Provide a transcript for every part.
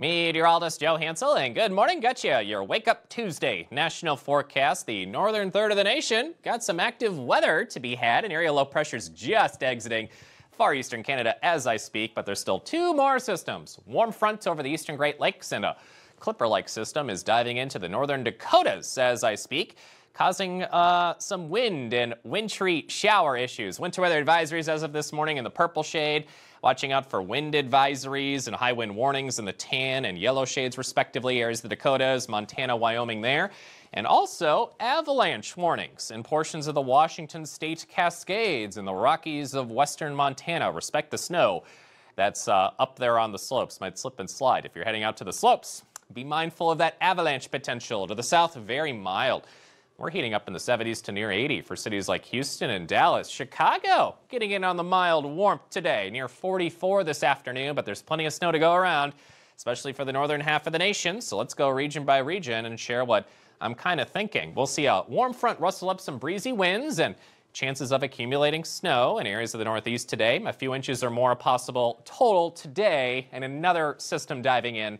Meteorologist Joe Hansel, and good morning, gotcha. Your Wake Up Tuesday national forecast. The northern third of the nation got some active weather to be had. An area low pressure's just exiting far eastern Canada as I speak, but there's still two more systems. Warm fronts over the eastern Great Lakes and a clipper-like system is diving into the northern Dakotas as I speak causing uh, some wind and wintry shower issues. Winter weather advisories as of this morning in the purple shade. Watching out for wind advisories and high wind warnings in the tan and yellow shades, respectively. Areas of the Dakotas, Montana, Wyoming, there. And also avalanche warnings in portions of the Washington State Cascades and the Rockies of western Montana. Respect the snow that's uh, up there on the slopes. Might slip and slide. If you're heading out to the slopes, be mindful of that avalanche potential. To the south, very mild. We're heating up in the 70s to near 80 for cities like Houston and Dallas. Chicago getting in on the mild warmth today, near 44 this afternoon, but there's plenty of snow to go around, especially for the northern half of the nation. So let's go region by region and share what I'm kind of thinking. We'll see a warm front rustle up some breezy winds and chances of accumulating snow in areas of the northeast today. A few inches or more possible total today, and another system diving in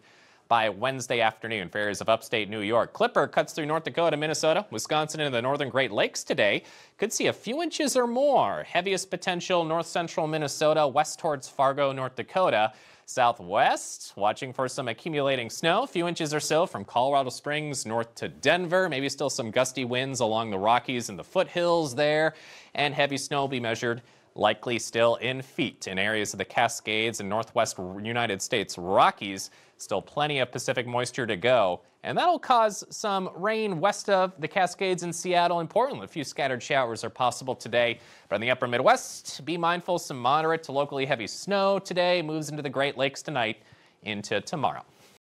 by Wednesday afternoon. fairies of upstate New York. Clipper cuts through North Dakota, Minnesota, Wisconsin, and the northern Great Lakes today. Could see a few inches or more. Heaviest potential north central Minnesota, west towards Fargo, North Dakota. Southwest, watching for some accumulating snow, a few inches or so from Colorado Springs north to Denver. Maybe still some gusty winds along the Rockies and the foothills there. And heavy snow will be measured likely still in feet in areas of the Cascades and northwest United States Rockies. Still plenty of Pacific moisture to go, and that'll cause some rain west of the Cascades in Seattle and Portland. A few scattered showers are possible today. But in the upper Midwest, be mindful some moderate to locally heavy snow today moves into the Great Lakes tonight into tomorrow.